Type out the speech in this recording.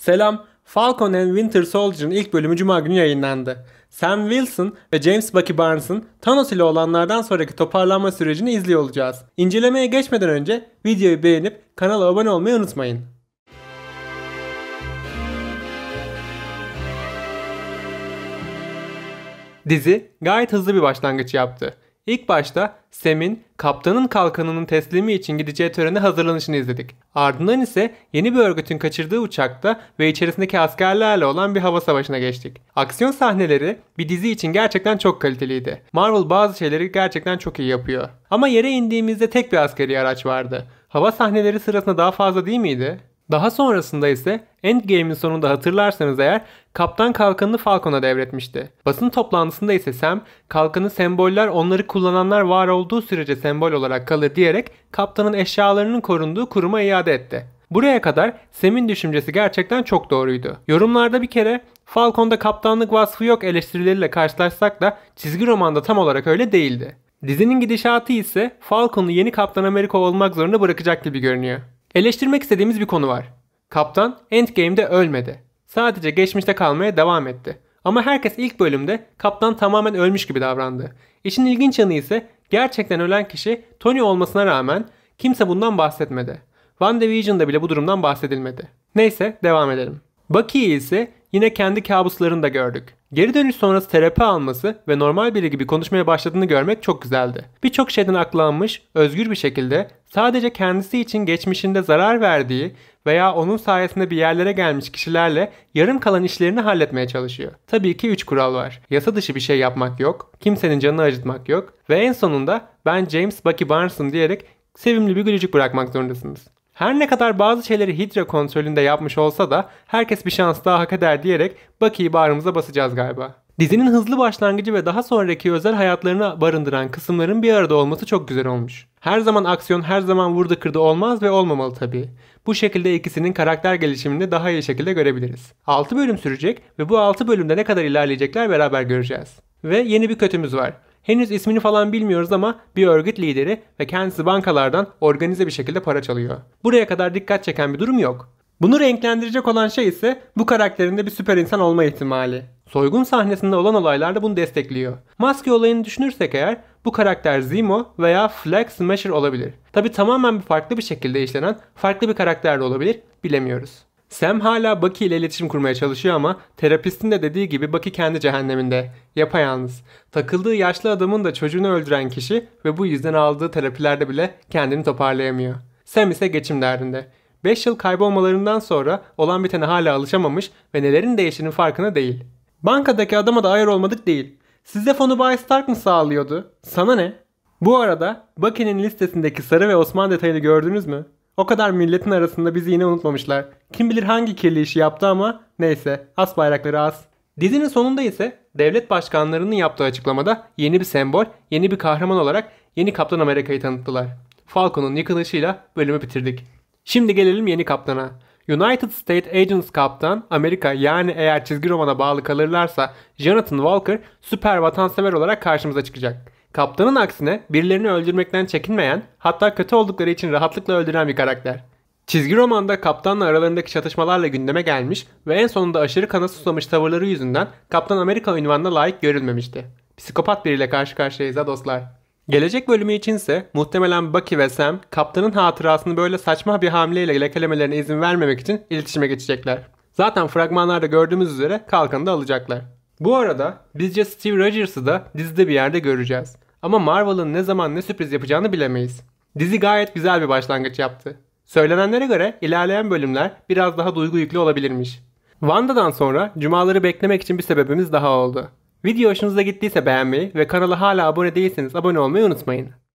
Selam, Falcon and Winter Soldier'ın ilk bölümü Cuma günü yayınlandı. Sam Wilson ve James Bucky Barnes'ın Thanos ile olanlardan sonraki toparlanma sürecini izliyor olacağız. İncelemeye geçmeden önce videoyu beğenip kanala abone olmayı unutmayın. Dizi gayet hızlı bir başlangıç yaptı. İlk başta Sam'in kaptanın kalkanının teslimi için gideceği törene hazırlanışını izledik. Ardından ise yeni bir örgütün kaçırdığı uçakta ve içerisindeki askerlerle olan bir hava savaşına geçtik. Aksiyon sahneleri bir dizi için gerçekten çok kaliteliydi. Marvel bazı şeyleri gerçekten çok iyi yapıyor. Ama yere indiğimizde tek bir askeri araç vardı. Hava sahneleri sırasında daha fazla değil miydi? Daha sonrasında ise Endgame'in sonunda hatırlarsanız eğer kaptan kalkanını Falcon'a devretmişti. Basın toplantısında ise Sam kalkanı semboller onları kullananlar var olduğu sürece sembol olarak kalır diyerek kaptanın eşyalarının korunduğu kuruma iade etti. Buraya kadar Sam'in düşüncesi gerçekten çok doğruydu. Yorumlarda bir kere Falcon'da kaptanlık vasfı yok eleştirileriyle karşılaşsak da çizgi romanda tam olarak öyle değildi. Dizinin gidişatı ise Falcon'u yeni Kaptan Amerika olmak zorunda bırakacak gibi görünüyor. Eleştirmek istediğimiz bir konu var. Kaptan Endgame'de ölmedi. Sadece geçmişte kalmaya devam etti. Ama herkes ilk bölümde kaptan tamamen ölmüş gibi davrandı. İşin ilginç yanı ise gerçekten ölen kişi Tony olmasına rağmen kimse bundan bahsetmedi. Van Division'da bile bu durumdan bahsedilmedi. Neyse devam edelim. Bucky'yi ise yine kendi kabuslarını da gördük. Geri dönüş sonrası terapi alması ve normal biri gibi konuşmaya başladığını görmek çok güzeldi. Birçok şeyden aklanmış, özgür bir şekilde sadece kendisi için geçmişinde zarar verdiği veya onun sayesinde bir yerlere gelmiş kişilerle yarım kalan işlerini halletmeye çalışıyor. Tabii ki 3 kural var. Yasa dışı bir şey yapmak yok, kimsenin canını acıtmak yok ve en sonunda ben James Bucky Barnes'ım diyerek sevimli bir gülücük bırakmak zorundasınız. Her ne kadar bazı şeyleri Hydra kontrolünde yapmış olsa da herkes bir şans daha hak eder diyerek Bucky'yi bağrımıza basacağız galiba. Dizinin hızlı başlangıcı ve daha sonraki özel hayatlarına barındıran kısımların bir arada olması çok güzel olmuş. Her zaman aksiyon her zaman vurdu kırdı olmaz ve olmamalı tabii. Bu şekilde ikisinin karakter gelişimini daha iyi şekilde görebiliriz. 6 bölüm sürecek ve bu 6 bölümde ne kadar ilerleyecekler beraber göreceğiz. Ve yeni bir kötümüz var. Henüz ismini falan bilmiyoruz ama bir örgüt lideri ve kendisi bankalardan organize bir şekilde para çalıyor. Buraya kadar dikkat çeken bir durum yok. Bunu renklendirecek olan şey ise bu karakterinde bir süper insan olma ihtimali. Soygun sahnesinde olan olaylar da bunu destekliyor. Maske olayını düşünürsek eğer bu karakter Zemo veya Flag Smasher olabilir. Tabi tamamen farklı bir şekilde işlenen farklı bir karakter de olabilir bilemiyoruz. Sam hala Bucky ile iletişim kurmaya çalışıyor ama terapistin de dediği gibi Bucky kendi cehenneminde. Yapayalnız. Takıldığı yaşlı adamın da çocuğunu öldüren kişi ve bu yüzden aldığı terapilerde bile kendini toparlayamıyor. Sam ise geçim derdinde. 5 yıl kaybolmalarından sonra olan bitene hala alışamamış ve nelerin değiştiğinin farkına değil. Bankadaki adama da ayar olmadık değil. Size fonu Bay Stark mı sağlıyordu? Sana ne? Bu arada Bucky'nin listesindeki sarı ve Osman detayını gördünüz mü? O kadar milletin arasında bizi yine unutmamışlar. Kim bilir hangi kirli işi yaptı ama neyse as bayrakları as. Dizinin sonunda ise devlet başkanlarının yaptığı açıklamada yeni bir sembol, yeni bir kahraman olarak yeni Kaptan Amerika'yı tanıttılar. Falcon'un yıkılışıyla bölümü bitirdik. Şimdi gelelim yeni kaptana. United State Agents Kaptan Amerika yani eğer çizgi romana bağlı kalırlarsa Jonathan Walker süper vatansever olarak karşımıza çıkacak. Kaptanın aksine birilerini öldürmekten çekinmeyen, hatta kötü oldukları için rahatlıkla öldüren bir karakter. Çizgi romanda kaptanla aralarındaki çatışmalarla gündeme gelmiş ve en sonunda aşırı kana susamış tavırları yüzünden Kaptan Amerika ünvanına layık görülmemişti. Psikopat biriyle karşı karşıyayız ha dostlar. Gelecek bölümü içinse muhtemelen Bucky ve Sam kaptanın hatırasını böyle saçma bir hamleyle lekelemelerine izin vermemek için iletişime geçecekler. Zaten fragmanlarda gördüğümüz üzere kalkanı da alacaklar. Bu arada bizce Steve Rogers'ı da dizide bir yerde göreceğiz. Ama Marvel'ın ne zaman ne sürpriz yapacağını bilemeyiz. Dizi gayet güzel bir başlangıç yaptı. Söylenenlere göre ilerleyen bölümler biraz daha duygu yüklü olabilirmiş. Wanda'dan sonra cumaları beklemek için bir sebebimiz daha oldu. Video hoşunuza gittiyse beğenmeyi ve kanala hala abone değilseniz abone olmayı unutmayın.